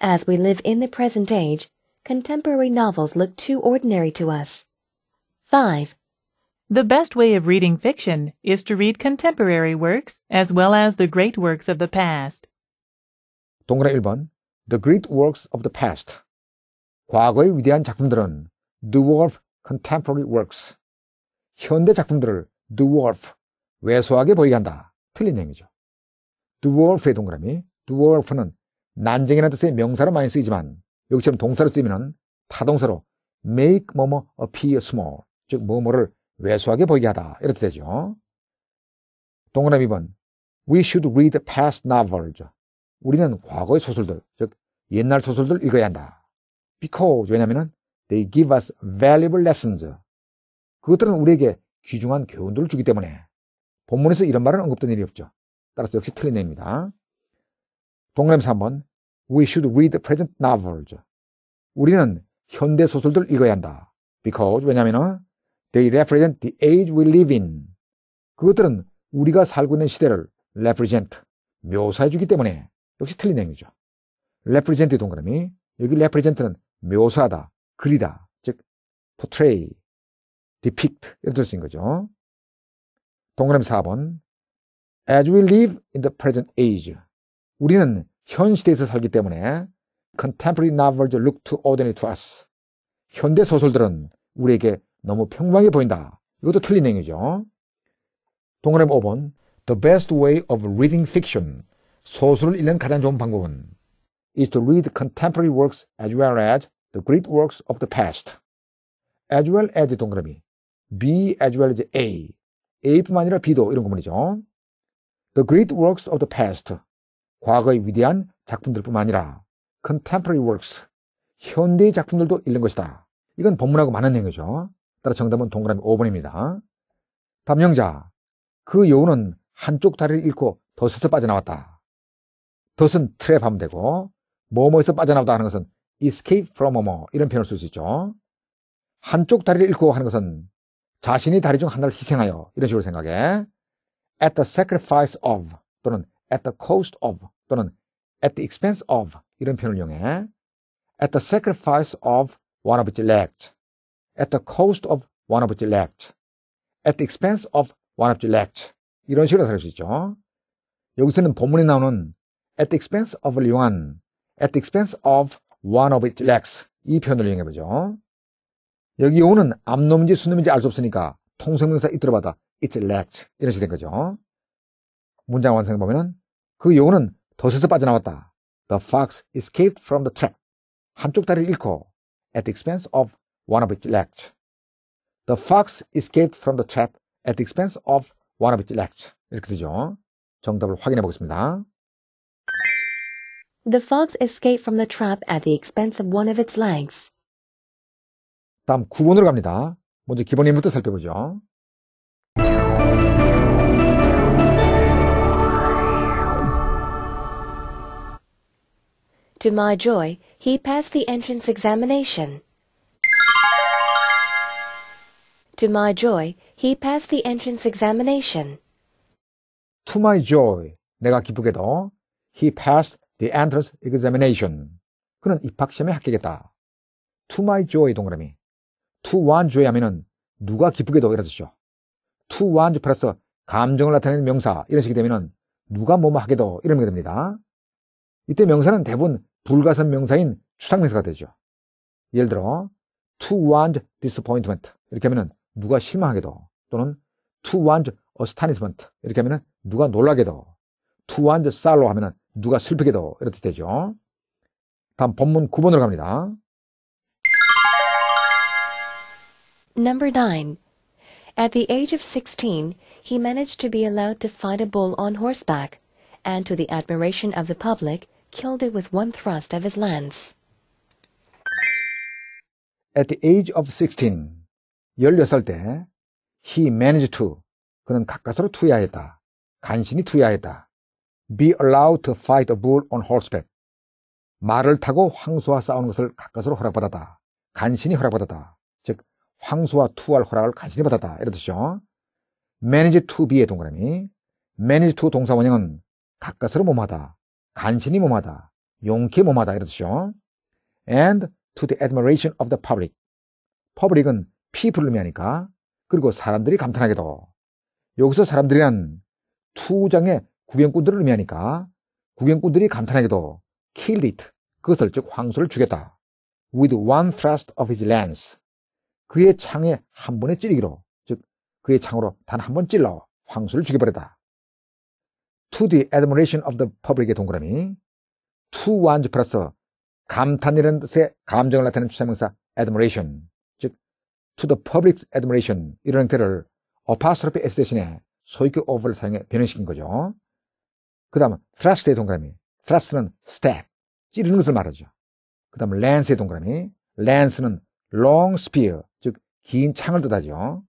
As we live in the present age, contemporary novels look too ordinary to us. 5. The best way of reading fiction is to read contemporary works as well as the great works of the past. 동그라 1번 The Great Works of the Past 과거의 위대한 작품들은 New World Contemporary Works 현대 작품들을 New World 왜소하게 보이게 한다. 틀린 내용이죠. New World의 동그라미 New World는 난쟁이라는 뜻의 명사로 많이 쓰이지만 여기처럼 동사를 쓰이면 타동사로 make 뭐뭐 appear small 즉 뭐뭐를 왜소하게 보이게 하다 이렇게 되죠. 동그라미 이번 We should read past novels. 우리는 과거의 소설들, 즉 옛날 소설들 읽어야 한다. Because 왜냐하면 they give us valuable lessons. 그것들은 우리에게 귀중한 교훈들을 주기 때문에 본문에서 이런 말은 언급된 일이 없죠. 따라서 역시 틀린 내용입니다. 동그라미 3번 We should read present novels. 우리는 현대 소설들 읽어야 한다. Because 왜냐하면 they represent the age we live in. 그것들은 우리가 살고 있는 시대를 represent 묘사해주기 때문에 역시 틀린 내용이죠. represent의 동그라미 여기 represent는 묘사하다, 그리다, 즉 portray, depict 이런 뜻인 거죠. 동그라미 4번 As we live in the present age 우리는 현 시대에서 살기 때문에 contemporary novels look too ordinary to us. 현대 소설들은 우리에게 너무 평범하게 보인다. 이것도 틀린 내용이죠. 동그라미 5번 The best way of reading fiction 소설을 읽는 가장 좋은 방법은 is to read contemporary works as well as the great works of the past. as well as 동그라미 B as well as A A뿐만 아니라 B도 이런 구문이죠. The great works of the past 과거의 위대한 작품들뿐만 아니라 contemporary works, 현대의 작품들도 읽는 것이다. 이건 본문하고 많은 내용이죠. 따라 정답은 동그라미 5번입니다. 담영자, 그 여우는 한쪽 다리를 잃고 덫에서 빠져나왔다. 덫은 트랩하면 되고, 뭐뭐에서 빠져나왔다 하는 것은 escape from 뭐뭐 이런 표현을 쓸 수 있죠. 한쪽 다리를 잃고 하는 것은 자신이 다리 중 하나를 희생하여 이런 식으로 생각해 at the sacrifice of 또는 at the cost of 또는 at the expense of 이런 표현을 이용해 at the sacrifice of one of its elect, at the cost of one of its elect, at the expense of one of its elect 이런 식으로 나타수 있죠. 여기서는 본문에 나오는 at the expense of을 이용한 at the expense of one of its legs 이 표현을 이용해 보죠. 여기 오는 암놈인지 순놈인지알 수 없으니까 통성명사 이 들어받아 its legs 이런 식이 된 거죠. 문장 완성 보면은 그요어는 덫에서 빠져나왔다. The fox escaped from the trap. 한쪽 다리를 잃고 at the expense of one of its legs. The fox escaped from the trap at the expense of one of its legs. 이렇게 되죠. 정답을 확인해 보겠습니다. The fox escaped from the trap at the expense of one of its legs. 다음 9번으로 갑니다. 먼저 기본 인물부터 살펴보죠. To my joy, he passed the entrance examination. To my joy, he passed the entrance examination. To my joy, 내가 기쁘게도 he passed the entrance examination. 그는 입학시험에 합격했다. To my joy 동그라미. To one joy 하면은 누가 기쁘게도 이런 뜻이죠. To one joy 플러스 감정을 나타내는 명사 이런 식이 되면은 누가 뭐뭐 하게도 이런 게 됩니다. 이때 명사는 대부분 불가산 명사인 추상명사가 되죠. 예를 들어 to want disappointment 이렇게 하면은 누가 실망하게도 또는 to want astonishment 이렇게 하면은 누가 놀라게도 to want sorrow 하면은 누가 슬프게도 이렇게 되죠. 다음 본문 9번으로 갑니다. Number 9. At the age of 16, he managed to be allowed to fight a bull on horseback, and to the admiration of the public, killed it with one thrust of his lance. At the age of 16, 16살 때 he managed to, 그는 가까스로 투야했다. 간신히 투야했다. be allowed to fight a bull on horseback. 말을 타고 황소와 싸우는 것을 가까스로 허락받았다. 간신히 허락받았다. 즉, 황소와 투할 허락을 간신히 받았다. 이런 뜻이죠. manage to be의 동그라미. manage to 동사원형은 가까스로 몸하다. 간신히 몸하다, 용케 몸하다 이런 뜻이죠. And to the admiration of the public. public은 people을 의미하니까 그리고 사람들이 감탄하게도 여기서 사람들이란 투장의 구경꾼들을 의미하니까 구경꾼들이 감탄하게도 killed it. 그것을 즉 황소를 죽였다. with one thrust of his lance. 그의 창에 한 번에 찌르기로 즉 그의 창으로 단 한 번 찔러 황소를 죽여버렸다. to the admiration of the public의 동그라미 to o n e 플러스 감탄이라는 뜻의 감정을 나타내는 추사명사 admiration 즉 to the public's admiration 이런 형태를 apostrophe s 대신에 소유격 of를 사용해 변형시킨 거죠. 그 다음 thrust의 동그라미 thrust는 s t e p 찌르는 것을 말하죠. 그 다음 lance의 동그라미 lance는 long spear 즉 긴 창을 뜻하죠.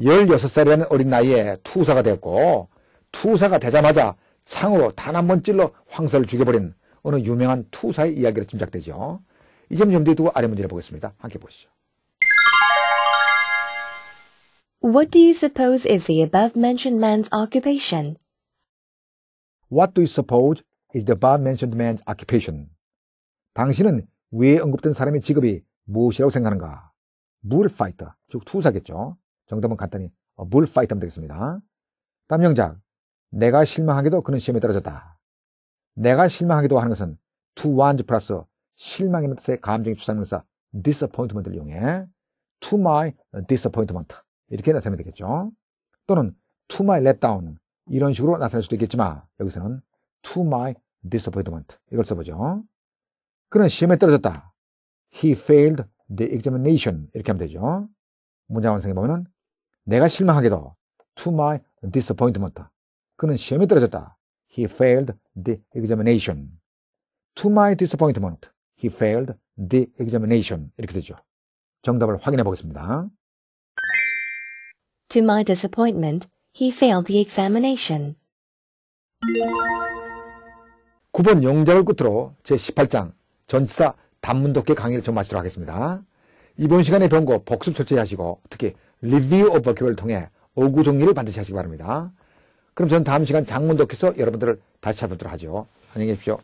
16살이라는 어린 나이에 투사가 되었고 투사가 되자마자 창으로 단 한 번 찔러 황사를 죽여버린 어느 유명한 투사의 이야기로 짐작되죠. 이점 염두에 두고 아래 문제를 보겠습니다. 함께 보시죠. What do you suppose is the above-mentioned man's occupation? What do you suppose is the above-mentioned man's occupation? 당신은 위에 언급된 사람의 직업이 무엇이라고 생각하는가? 물파이터, 즉 투사겠죠. 정답은 간단히 물 어, 파이트 하면 되겠습니다. 다음 영장 내가 실망하기도 그는 시험에 떨어졌다. 내가 실망하기도 하는 것은 to o n e 플러스 실망이라는 뜻의 감정이 추상명사 disappointment를 이용해 to my disappointment 이렇게 나타내면 되겠죠. 또는 to my letdown 이런 식으로 나타낼 수도 있겠지만 여기서는 to my disappointment 이걸 써보죠. 그는 시험에 떨어졌다. He failed the examination 이렇게 하면 되죠. 문장 완성해 보면은 내가 실망하게도 to my disappointment. 그는 시험에 떨어졌다. He failed the examination. To my disappointment. He failed the examination. 이렇게 되죠. 정답을 확인해 보겠습니다. To my disappointment, he failed the examination. 9번 영작을 끝으로 제18장 전치사 단문 독해 강의를 좀 마치도록 하겠습니다. 이번 시간에 배운 거 복습 철저히 하시고 특히 리뷰 오브 버큐를 통해 오구 정리를 반드시 하시기 바랍니다. 그럼 저는 다음 시간 장문독해서 여러분들을 다시 찾아보도록 하죠. 안녕히 계십시오.